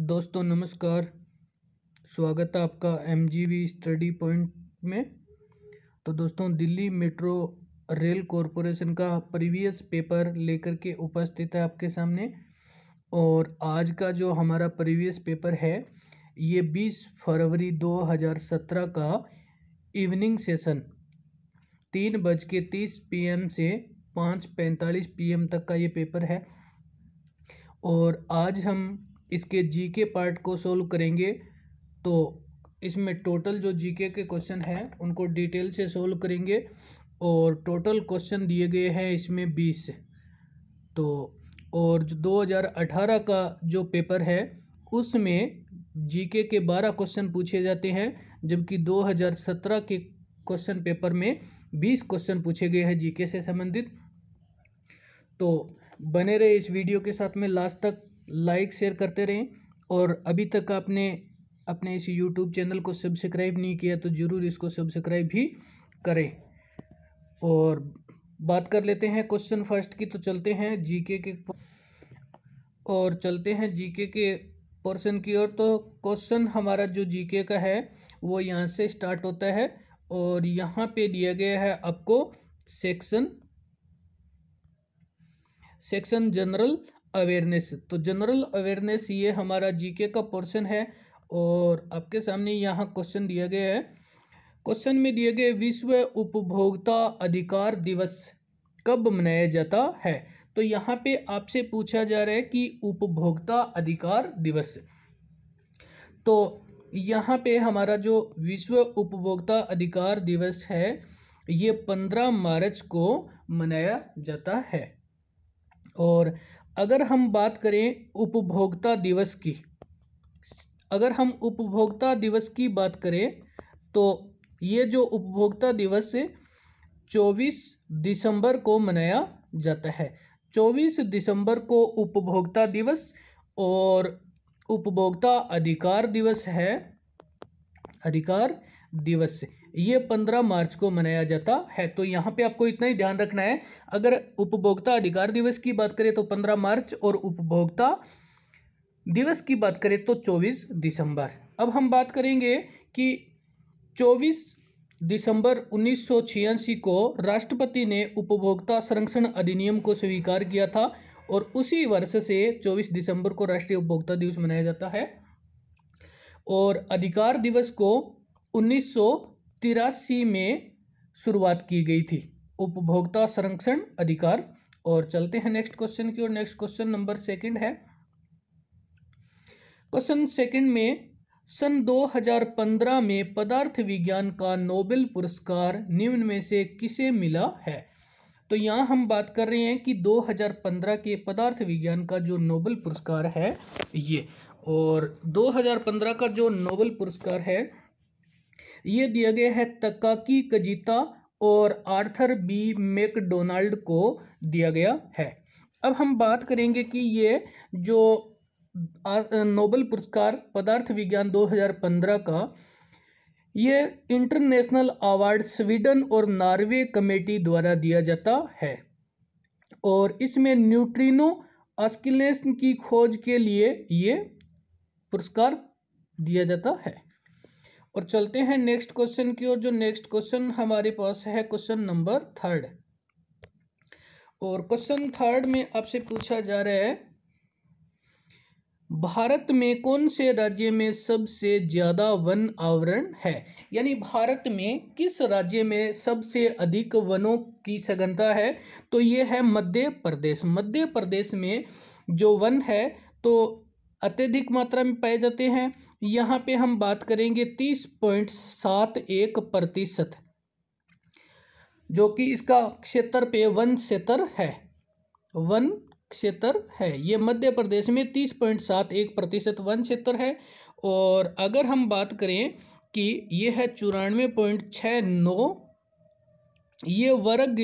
दोस्तों नमस्कार स्वागत है आपका M G V study point में तो दोस्तों दिल्ली मेट्रो रेल कॉरपोरेशन का प्रीवियस पेपर लेकर के उपस्थित है आपके सामने और आज का जो हमारा प्रीवियस पेपर है ये 20 फरवरी 2017 का इवनिंग सेशन तीन बज के तीस पी से पाँच पैंतालीस पी तक का ये पेपर है और आज हम इसके जी के पार्ट को सोल्व करेंगे तो इसमें टोटल जो जीके के क्वेश्चन हैं उनको डिटेल से सोल्व करेंगे और टोटल क्वेश्चन दिए गए हैं इसमें बीस तो और जो अठारह का जो पेपर है उसमें जीके के बारह क्वेश्चन पूछे जाते हैं जबकि दो हज़ार सत्रह के क्वेश्चन पेपर में बीस क्वेश्चन पूछे गए हैं जीके से संबंधित तो बने रहे इस वीडियो के साथ में लास्ट तक लाइक शेयर करते रहें और अभी तक आपने अपने इस यूट्यूब चैनल को सब्सक्राइब नहीं किया तो ज़रूर इसको सब्सक्राइब भी करें और बात कर लेते हैं क्वेश्चन फर्स्ट की तो चलते हैं जीके के और चलते हैं जीके के पोर्सन की ओर तो क्वेश्चन हमारा जो जीके का है वो यहाँ से स्टार्ट होता है और यहाँ पे दिया गया है आपको सेक्शन सेक्शन जनरल अवेयरनेस तो जनरल अवेयरनेस ये हमारा जीके का पोर्शन है और आपके सामने यहाँ क्वेश्चन दिया गया है क्वेश्चन में दिए गए विश्व उपभोक्ता अधिकार दिवस कब मनाया जाता है तो यहाँ पे आपसे पूछा जा रहा है कि उपभोक्ता अधिकार दिवस तो यहाँ पे हमारा जो विश्व उपभोक्ता अधिकार दिवस है ये पंद्रह मार्च को मनाया जाता है और अगर हम बात करें उपभोक्ता दिवस की अगर हम उपभोक्ता दिवस की बात करें तो ये जो उपभोक्ता दिवस चौबीस दिसंबर को मनाया जाता है चौबीस दिसंबर को उपभोक्ता दिवस और उपभोक्ता अधिकार दिवस है अधिकार दिवस ये पंद्रह मार्च को मनाया जाता है तो यहाँ पे आपको इतना ही ध्यान रखना है अगर उपभोक्ता अधिकार दिवस की बात करें तो पंद्रह मार्च और उपभोक्ता दिवस की बात करें तो चौबीस दिसंबर अब हम बात करेंगे कि चौबीस दिसंबर उन्नीस को राष्ट्रपति ने उपभोक्ता संरक्षण अधिनियम को स्वीकार किया था और उसी वर्ष से 24 दिसंबर को राष्ट्रीय उपभोक्ता दिवस मनाया जाता है और अधिकार दिवस को उन्नीस तिरासी में शुरुआत की गई थी उपभोक्ता संरक्षण अधिकार और चलते हैं नेक्स्ट क्वेश्चन की और नेक्स्ट क्वेश्चन नंबर सेकंड है क्वेश्चन सेकंड में सन 2015 में पदार्थ विज्ञान का नोबेल पुरस्कार निम्न में से किसे मिला है तो यहाँ हम बात कर रहे हैं कि 2015 के पदार्थ विज्ञान का जो नोबेल पुरस्कार है ये और 2015 का जो नोबेल पुरस्कार है ये दिया गया है तकाकी कजीता और आर्थर बी मैकडोनाल्ड को दिया गया है अब हम बात करेंगे कि ये जो नोबल पुरस्कार पदार्थ विज्ञान 2015 का ये इंटरनेशनल अवार्ड स्वीडन और नॉर्वे कमेटी द्वारा दिया जाता है और इसमें न्यूट्रिनो अस्किलेशन की खोज के लिए ये पुरस्कार दिया जाता है और चलते हैं नेक्स्ट क्वेश्चन की ओर जो नेक्स्ट क्वेश्चन हमारे पास है क्वेश्चन नंबर थर्ड और क्वेश्चन थर्ड में आपसे पूछा जा रहा है भारत में कौन से राज्य में सबसे ज़्यादा वन आवरण है यानी भारत में किस राज्य में सबसे अधिक वनों की सघनता है तो ये है मध्य प्रदेश मध्य प्रदेश में जो वन है तो अत्यधिक मात्रा में पाए जाते हैं यहाँ पे हम बात करेंगे तीस पॉइंट सात एक प्रतिशत जो कि इसका क्षेत्र पे वन क्षेत्र है वन क्षेत्र है ये मध्य प्रदेश में तीस पॉइंट सात एक प्रतिशत वन क्षेत्र है और अगर हम बात करें कि यह है चौरानवे पॉइंट छः नौ ये वर्ग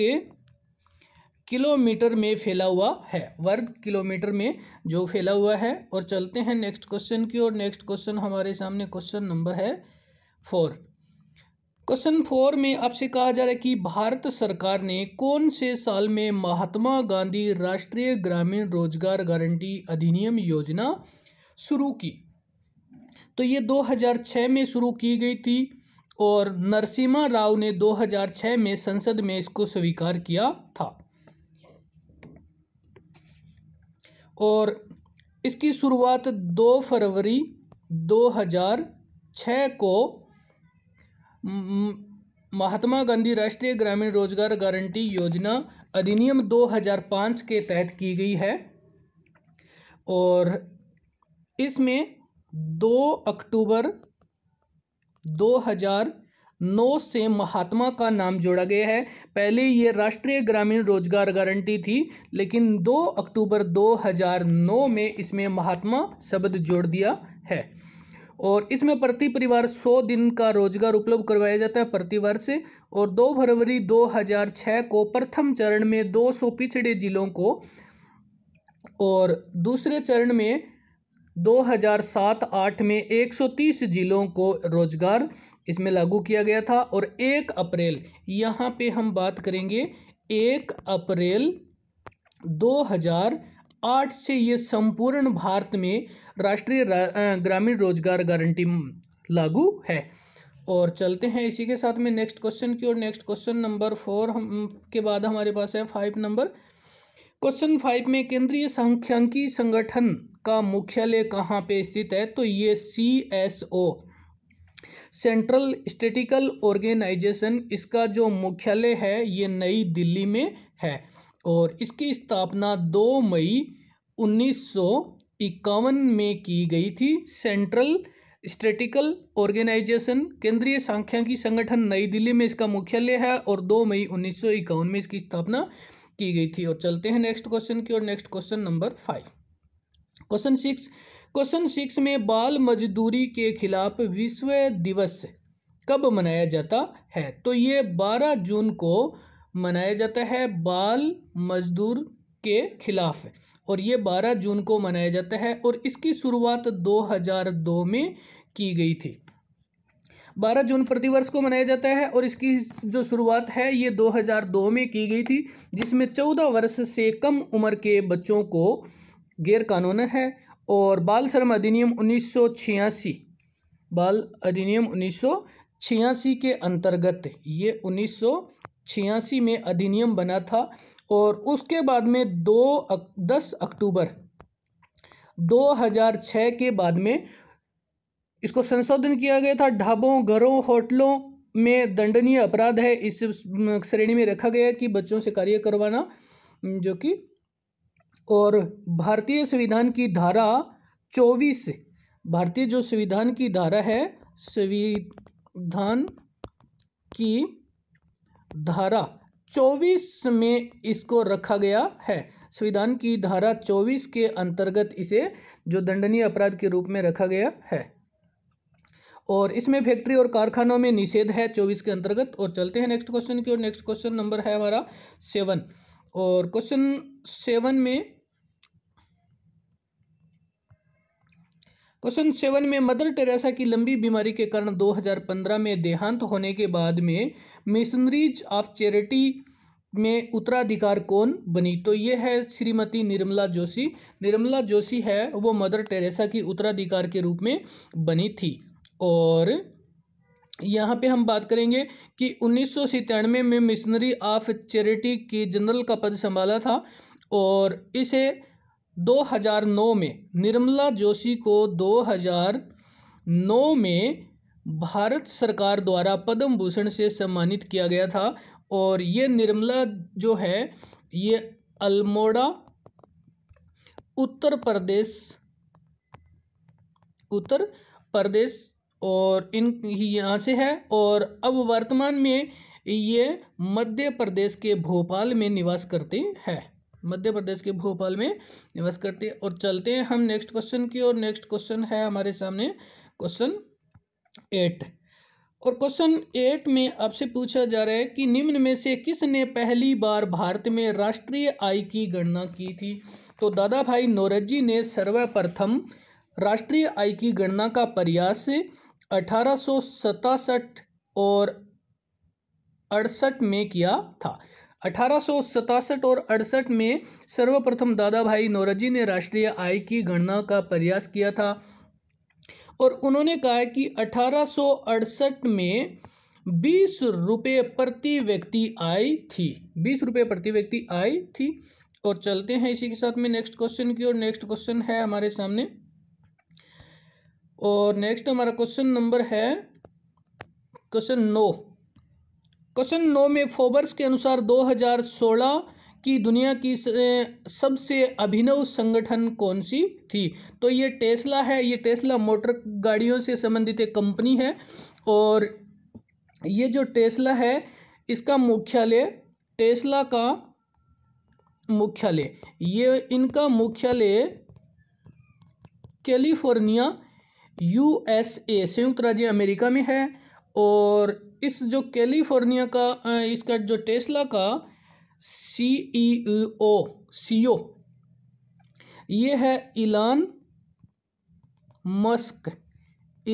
किलोमीटर में फैला हुआ है वर्ग किलोमीटर में जो फैला हुआ है और चलते हैं नेक्स्ट क्वेश्चन की ओर नेक्स्ट क्वेश्चन हमारे सामने क्वेश्चन नंबर है फोर क्वेश्चन फोर में आपसे कहा जा रहा है कि भारत सरकार ने कौन से साल में महात्मा गांधी राष्ट्रीय ग्रामीण रोजगार गारंटी अधिनियम योजना शुरू की तो ये 2006 में शुरू की गई थी और नरसिम्हा राव ने 2006 में संसद में इसको स्वीकार किया था और इसकी शुरुआत दो फरवरी 2006 को महात्मा गांधी राष्ट्रीय ग्रामीण रोजगार गारंटी योजना अधिनियम 2005 के तहत की गई है और इसमें दो अक्टूबर हज़ार नौ से महात्मा का नाम जोड़ा गया है पहले ये राष्ट्रीय ग्रामीण रोजगार गारंटी थी लेकिन 2 अक्टूबर 2009 में इसमें महात्मा शब्द जोड़ दिया है और इसमें प्रति परिवार 100 दिन का रोजगार उपलब्ध करवाया जाता है प्रति से और 2 फरवरी 2006 को प्रथम चरण में 200 पिछड़े जिलों को और दूसरे चरण में 2007-8 में 130 जिलों को रोजगार इसमें लागू किया गया था और एक अप्रैल यहाँ पे हम बात करेंगे एक अप्रैल 2008 से ये संपूर्ण भारत में राष्ट्रीय ग्रामीण रोजगार गारंटी लागू है और चलते हैं इसी के साथ में नेक्स्ट क्वेश्चन की और नेक्स्ट क्वेश्चन नंबर फोर हम के बाद हमारे पास है फाइव नंबर क्वेश्चन फाइव में केंद्रीय संख्यांकी संगठन का मुख्यालय कहाँ पे स्थित है तो ये C S O central statical organisation इसका जो मुख्यालय है ये नई दिल्ली में है और इसकी स्थापना 2 मई उन्नीस इक्यावन में की गई थी सेंट्रल स्टेटिकल ऑर्गेनाइजेशन केंद्रीय सांख्यिकी संगठन नई दिल्ली में इसका मुख्यालय है और 2 मई उन्नीस में इसकी स्थापना की गई थी और चलते हैं नेक्स्ट क्वेश्चन की और next question number five question six question six में बाल मजदूरी के खिलाफ विश्व दिवस कब मनाया जाता है तो ये बारह जून को मनाया जाता है बाल मजदूर के खिलाफ और ये बारह जून को मनाया जाता है और इसकी शुरुआत 2002 में की गई थी बारह जून प्रतिवर्ष को मनाया जाता है और इसकी जो शुरुआत है ये 2002 में की गई थी जिसमें चौदह वर्ष से कम उम्र के बच्चों को गैरकानून है और बाल श्रम अधिनियम उन्नीस बाल अधिनियम उन्नीस के अंतर्गत ये उन्नीस में अधिनियम बना था और उसके बाद में दो अक, दस अक्टूबर 2006 के बाद में इसको संशोधन किया गया था ढाबों घरों होटलों में दंडनीय अपराध है इस श्रेणी में रखा गया कि बच्चों से कार्य करवाना जो कि और भारतीय संविधान की धारा चौबीस भारतीय जो संविधान की धारा है संविधान की धारा चौबीस में इसको रखा गया है संविधान की धारा चौबीस के अंतर्गत इसे जो दंडनीय अपराध के रूप में रखा गया है और इसमें फैक्ट्री और कारखानों में निषेध है चौबीस के अंतर्गत और चलते हैं नेक्स्ट क्वेश्चन की और नेक्स्ट क्वेश्चन नंबर है हमारा सेवन और क्वेश्चन सेवन में क्वेश्चन सेवन में मदर टेरेसा की लंबी बीमारी के कारण 2015 में देहांत होने के बाद में मिशनरीज ऑफ चैरिटी में उत्तराधिकार कौन बनी तो ये है श्रीमती निर्मला जोशी निर्मला जोशी है वो मदर टेरेसा की उत्तराधिकार के रूप में बनी थी और यहाँ पे हम बात करेंगे कि उन्नीस में मिशनरी ऑफ चैरिटी के जनरल का पद संभाला था और इसे 2009 में निर्मला जोशी को 2009 में भारत सरकार द्वारा पद्म भूषण से सम्मानित किया गया था और ये निर्मला जो है ये अल्मोड़ा उत्तर प्रदेश उत्तर प्रदेश और इन ही यहाँ से है और अब वर्तमान में ये मध्य प्रदेश के भोपाल में निवास करते हैं मध्य प्रदेश के भोपाल में निवास करते हैं और चलते हैं हम नेक्स्ट क्वेश्चन की और नेक्स्ट क्वेश्चन है हमारे सामने क्वेश्चन एट और क्वेश्चन एट में आपसे पूछा जा रहा है कि निम्न में से किसने पहली बार भारत में राष्ट्रीय आय की गणना की थी तो दादा भाई नौरजी ने सर्वप्रथम राष्ट्रीय आय की गणना का प्रयास अठारह और अड़सठ में किया था अठारह और अड़सठ में सर्वप्रथम दादा भाई नौराजी ने राष्ट्रीय आय की गणना का प्रयास किया था और उन्होंने कहा कि अठारह में बीस रुपये प्रति व्यक्ति आय थी बीस रुपये प्रति व्यक्ति आय थी और चलते हैं इसी के साथ में नेक्स्ट क्वेश्चन की और नेक्स्ट क्वेश्चन है हमारे सामने और नेक्स्ट हमारा क्वेश्चन नंबर है क्वेश्चन नौ क्वेश्चन नौ में फोबर्स के अनुसार 2016 की दुनिया की सबसे अभिनव संगठन कौन सी थी तो ये टेस्ला है ये टेस्ला मोटर गाड़ियों से संबंधित एक कंपनी है और ये जो टेस्ला है इसका मुख्यालय टेस्ला का मुख्यालय ये इनका मुख्यालय कैलिफोर्निया यूएसए संयुक्त राज्य अमेरिका में है और इस जो कैलिफोर्निया का इसका जो टेस्ला का सी ई ओ सी ओ ये है इलान मस्क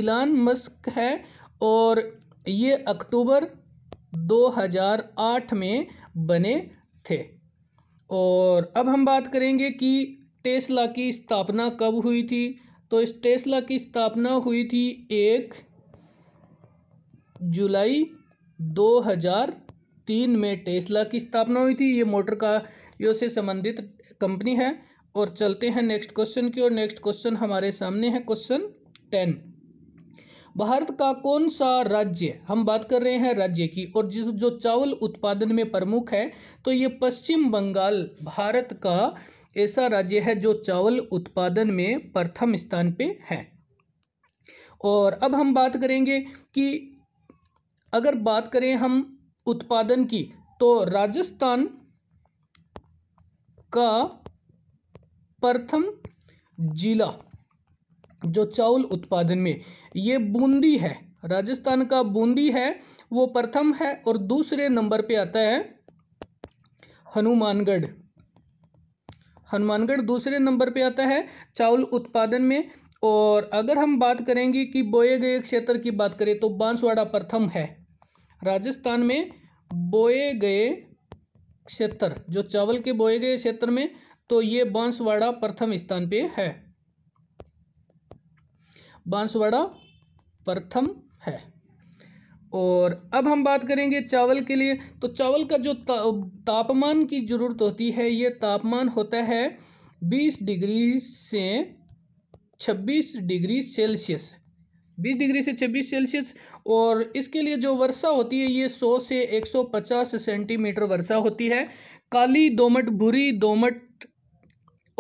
इलान मस्क है और ये अक्टूबर 2008 में बने थे और अब हम बात करेंगे कि टेस्ला की स्थापना कब हुई थी तो इस टेस्ला की स्थापना हुई थी एक जुलाई 2003 में टेस्ला की स्थापना हुई थी ये मोटर कार्यों से संबंधित कंपनी है और चलते हैं नेक्स्ट क्वेश्चन की और नेक्स्ट क्वेश्चन हमारे सामने है क्वेश्चन टेन भारत का कौन सा राज्य हम बात कर रहे हैं राज्य की और जिस जो चावल उत्पादन में प्रमुख है तो ये पश्चिम बंगाल भारत का ऐसा राज्य है जो चावल उत्पादन में प्रथम स्थान पे है और अब हम बात करेंगे कि अगर बात करें हम उत्पादन की तो राजस्थान का प्रथम जिला जो चावल उत्पादन में ये बूंदी है राजस्थान का बूंदी है वो प्रथम है और दूसरे नंबर पे आता है हनुमानगढ़ हनुमानगढ़ दूसरे नंबर पे आता है चावल उत्पादन में और अगर हम बात करेंगे कि बोए गए क्षेत्र की बात करें तो बांसवाड़ा प्रथम है राजस्थान में बोए गए क्षेत्र जो चावल के बोए गए क्षेत्र में तो ये बांसवाड़ा प्रथम स्थान पे है बांसवाड़ा प्रथम है और अब हम बात करेंगे चावल के लिए तो चावल का जो ता, तापमान की ज़रूरत होती है ये तापमान होता है बीस डिग्री से छब्बीस डिग्री सेल्सियस 20 डिग्री से 26 सेल्सियस और इसके लिए जो वर्षा होती है ये 100 से 150 सेंटीमीटर वर्षा होती है काली दोमट भूरी दोमट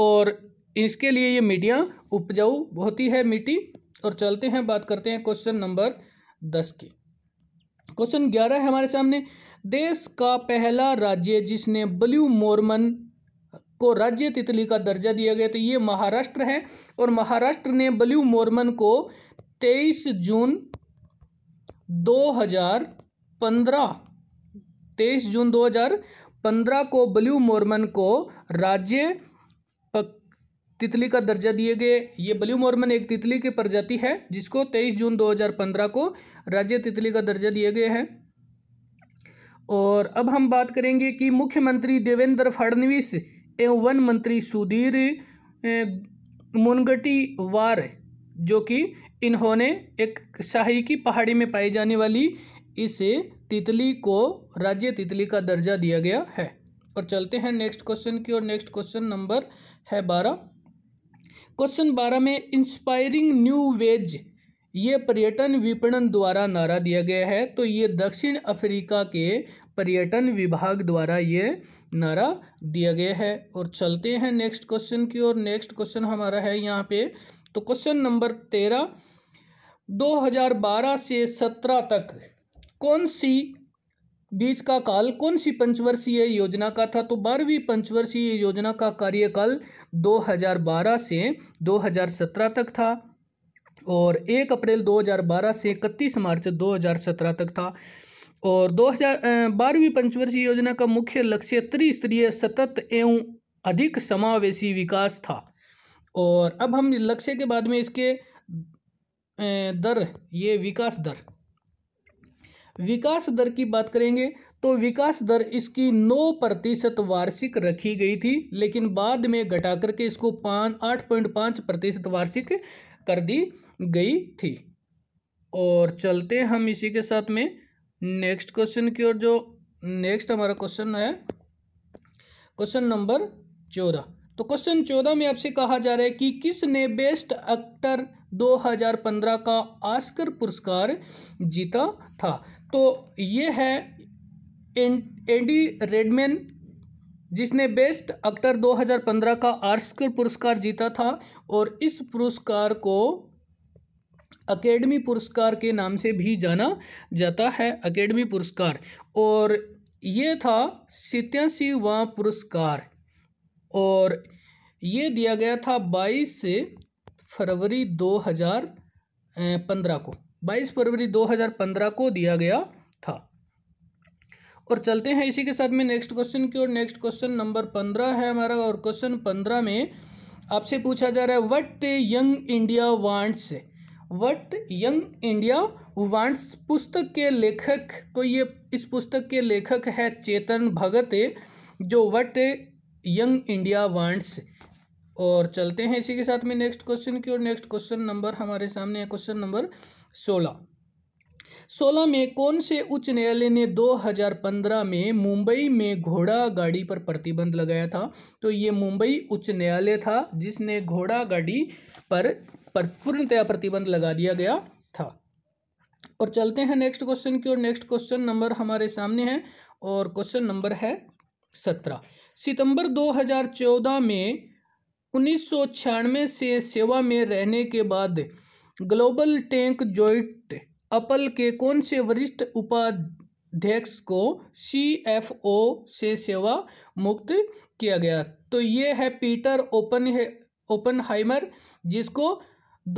और इसके लिए ये मिट्टियाँ उपजाऊ होती है मिट्टी और चलते हैं बात करते हैं क्वेश्चन नंबर दस की क्वेश्चन ग्यारह है हमारे सामने देश का पहला राज्य जिसने ब्लू मोरमन को राज्य तितली का दर्जा दिया गया तो ये महाराष्ट्र है और महाराष्ट्र ने ब्लू मोरमन को तेईस जून दो हज़ार पंद्रह तेईस जून दो हज़ार पंद्रह को ब्लू मोरमन को राज्य तितली का दर्जा दिए गए ये ब्लू मोरमन एक तितली की प्रजाति है जिसको 23 जून 2015 को राज्य तितली का दर्जा दिए गए हैं और अब हम बात करेंगे कि मुख्यमंत्री देवेंद्र फडणवीस एवं वन मंत्री सुधीर मुनगटीवार जो कि इन्होंने एक शाही की पहाड़ी में पाई जाने वाली इसे तितली को राज्य तितली का दर्जा दिया गया है और चलते हैं नेक्स्ट क्वेश्चन की और नेक्स्ट क्वेश्चन नंबर है बारह क्वेश्चन बारह में इंस्पायरिंग न्यू वेज ये पर्यटन विपणन द्वारा नारा दिया गया है तो ये दक्षिण अफ्रीका के पर्यटन विभाग द्वारा ये नारा दिया गया है और चलते हैं नेक्स्ट क्वेश्चन की और नेक्स्ट क्वेश्चन हमारा है यहाँ पे तो क्वेश्चन नंबर तेरह 2012 से 17 तक कौन सी बीच का काल कौन सी पंचवर्षीय योजना का था तो बारहवीं पंचवर्षीय योजना का कार्यकाल 2012 से 2017 तक था और 1 अप्रैल 2012 से इकतीस मार्च 2017 तक था और दो हजार बारहवीं पंचवर्षीय योजना का मुख्य लक्ष्य त्रिस्तरीय सतत एवं अधिक समावेशी विकास था और अब हम लक्ष्य के बाद में इसके दर ये विकास दर विकास दर की बात करेंगे तो विकास दर इसकी नौ प्रतिशत वार्षिक रखी गई थी लेकिन बाद में घटा करके इसको पाँच आठ पॉइंट पाँच प्रतिशत वार्षिक कर दी गई थी और चलते हम इसी के साथ में नेक्स्ट क्वेश्चन की ओर जो नेक्स्ट हमारा क्वेश्चन है क्वेश्चन नंबर चौदह तो क्वेश्चन चौदह में आपसे कहा जा रहा है कि किसने बेस्ट एक्टर 2015 का आस्कर पुरस्कार जीता था तो ये है एंडी रेडमैन जिसने बेस्ट एक्टर 2015 का आस्कर पुरस्कार जीता था और इस पुरस्कार को अकेडमी पुरस्कार के नाम से भी जाना जाता है अकेडमी पुरस्कार और ये था सितयासीवा पुरस्कार और ये दिया गया था बाईस से फरवरी दो हज़ार पंद्रह को बाईस फरवरी दो हज़ार पंद्रह को दिया गया था और चलते हैं इसी के साथ में नेक्स्ट क्वेश्चन की और नेक्स्ट क्वेश्चन नंबर पंद्रह है हमारा और क्वेश्चन पंद्रह में आपसे पूछा जा रहा है what young India wants what young India wants पुस्तक के लेखक तो ये इस पुस्तक के लेखक है चेतन भगत जो वट यंग इंडिया वांट्स और चलते हैं इसी के साथ में नेक्स्ट क्वेश्चन की और नेक्स्ट क्वेश्चन नंबर हमारे सामने है क्वेश्चन नंबर सोलह सोलह में कौन से उच्च न्यायालय ने 2015 में मुंबई में घोड़ा गाड़ी पर प्रतिबंध लगाया था तो ये मुंबई उच्च न्यायालय था जिसने घोड़ा गाड़ी पर, पर पूर्णतया प्रतिबंध लगा दिया गया था और चलते हैं नेक्स्ट क्वेश्चन की और नेक्स्ट क्वेश्चन नंबर हमारे सामने है और क्वेश्चन नंबर है सत्रह सितंबर 2014 में उन्नीस से सेवा में रहने के बाद ग्लोबल टैंक जॉइंट अपल के कौन से वरिष्ठ उपाध्यक्ष को सीएफओ से सेवा मुक्त किया गया तो ये है पीटर ओपन है ओपन हाइमर जिसको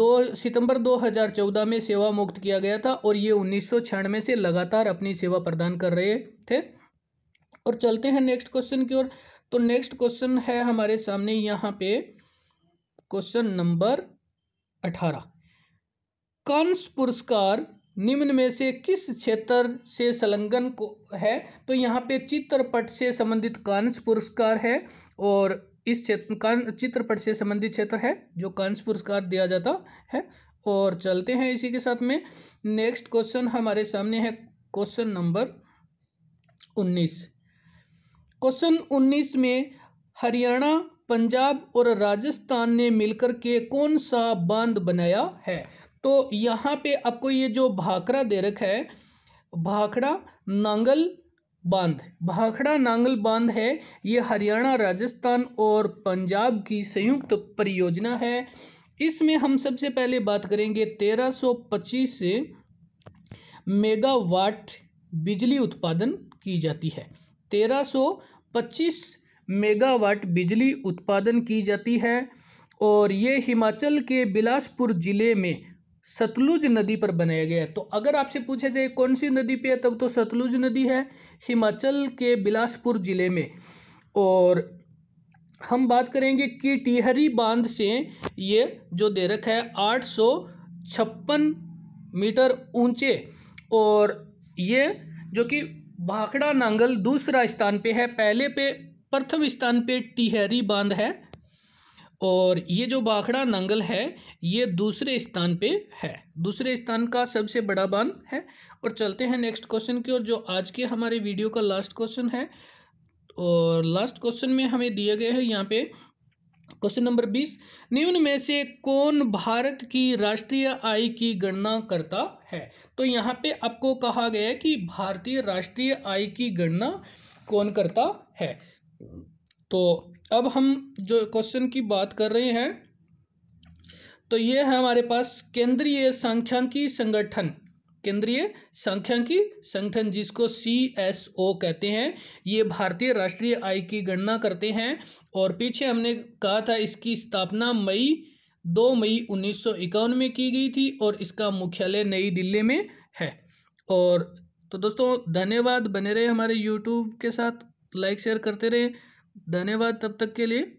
दो सितंबर 2014 में सेवा मुक्त किया गया था और ये उन्नीस से लगातार अपनी सेवा प्रदान कर रहे थे और चलते हैं नेक्स्ट क्वेश्चन की ओर तो नेक्स्ट क्वेश्चन है हमारे सामने यहाँ पे क्वेश्चन नंबर अठारह कंस पुरस्कार निम्न में से किस क्षेत्र से संलग्न को है तो यहाँ पे चित्रपट से संबंधित कांस पुरस्कार है और इस क्षेत्र चित्रपट से संबंधित क्षेत्र है जो कांस पुरस्कार दिया जाता है और चलते हैं इसी के साथ में नेक्स्ट क्वेश्चन हमारे सामने है क्वेश्चन नंबर उन्नीस क्वेश्चन उन्नीस में हरियाणा पंजाब और राजस्थान ने मिलकर के कौन सा बांध बनाया है तो यहाँ पे आपको ये जो भाखड़ा दे रखा है भाखड़ा नांगल बांध भाखड़ा नांगल बांध है ये हरियाणा राजस्थान और पंजाब की संयुक्त परियोजना है इसमें हम सबसे पहले बात करेंगे 1325 मेगावाट बिजली उत्पादन की जाती है तेरह सौ मेगावाट बिजली उत्पादन की जाती है और ये हिमाचल के बिलासपुर ज़िले में सतलुज नदी पर बनाया गया है तो अगर आपसे पूछा जाए कौन सी नदी पे है तब तो सतलुज नदी है हिमाचल के बिलासपुर ज़िले में और हम बात करेंगे कि टिहरी बांध से ये जो दे रखा है आठ सौ छप्पन मीटर ऊंचे और ये जो कि भाखड़ा नांगल दूसरा स्थान पे है पहले पे प्रथम स्थान पे टिहरी बांध है और ये जो भाखड़ा नांगल है ये दूसरे स्थान पे है दूसरे स्थान का सबसे बड़ा बांध है और चलते हैं नेक्स्ट क्वेश्चन की ओर जो आज के हमारे वीडियो का लास्ट क्वेश्चन है और लास्ट क्वेश्चन में हमें दिया गया है यहाँ पे क्वेश्चन नंबर बीस निम्न में से कौन भारत की राष्ट्रीय आय की गणना करता है तो यहाँ पे आपको कहा गया है कि भारतीय राष्ट्रीय आय की गणना कौन करता है तो अब हम जो क्वेश्चन की बात कर रहे हैं तो ये है हमारे पास केंद्रीय सांख्यिकी संगठन केंद्रीय की संगठन जिसको सी एस ओ कहते हैं ये भारतीय राष्ट्रीय आय की गणना करते हैं और पीछे हमने कहा था इसकी स्थापना मई दो मई उन्नीस में की गई थी और इसका मुख्यालय नई दिल्ली में है और तो दोस्तों धन्यवाद बने रहे हमारे यूट्यूब के साथ लाइक शेयर करते रहे धन्यवाद तब तक के लिए